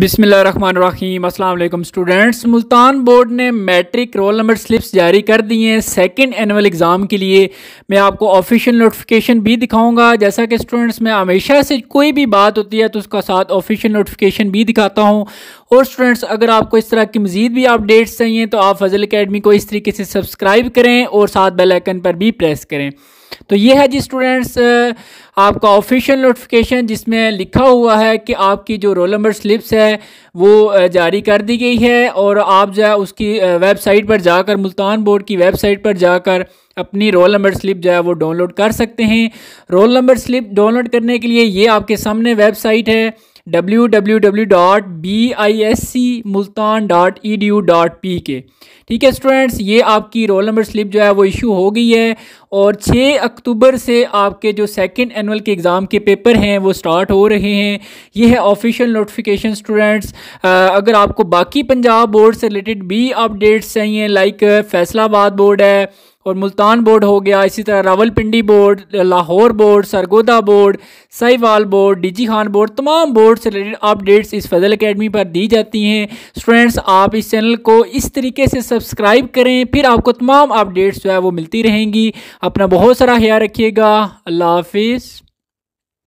बिसमीम अल्लाम students Multan board ने मैट्रिक रोल नंबर स्लिप्स जारी कर दिए हैं सेकेंड एनुअल एग्ज़ाम के लिए मैं आपको ऑफिशियल नोटिफिकेशन भी दिखाऊंगा जैसा कि स्टूडेंट्स मैं हमेशा से कोई भी बात होती है तो उसका साथ ऑफिशियल नोटिफिकेशन भी दिखाता हूं और स्टूडेंट्स अगर आपको इस तरह की मज़ीद भी अपडेट्स चाहिए तो आप फजल अकेडमी को इस तरीके से सब्सक्राइब करें और साथ बेलाइकन पर भी प्रेस करें तो ये है जी स्टूडेंट्स आपका ऑफिशियल नोटिफिकेशन जिसमें लिखा हुआ है कि आपकी जो रोल नंबर स्लिप्स है वो जारी कर दी गई है और आप जो है उसकी वेबसाइट पर जाकर मुल्तान बोर्ड की वेबसाइट पर जाकर अपनी रोल नंबर स्लिप जो है वो डाउनलोड कर सकते हैं रोल नंबर स्लिप डाउनलोड करने के लिए ये आपके सामने वेबसाइट है W W W dot B I S C Multan dot E D U dot P K ठीक है स्टूडेंट्स ये आपकी रोल नंबर स्लिप जो है वो इशू हो गई है और 6 अक्टूबर से आपके जो सेकंड एनुअल के एग्ज़ाम के पेपर हैं वो स्टार्ट हो रहे हैं ये है ऑफिशियल नोटिफिकेशन स्टूडेंट्स अगर आपको बाकी पंजाब बोर्ड से रिलेटेड भी अपडेट्स चाहिए लाइक फैसलाबाद बोर्ड है और मुल्तान बोर्ड हो गया इसी तरह Rawalpindi board Lahore board Sargodha board Sahiwal board DG Khan board तमाम बोर्ड से रिलेटेड अपडेट्स इस फजल अकेडमी पर दी जाती हैं स्टूडेंट्स आप इस चैनल को इस तरीके से सब्सक्राइब करें फिर आपको तमाम अपडेट्स जो है वो मिलती रहेंगी अपना बहुत सारा ख्याल रखिएगा अल्लाह हाफिज़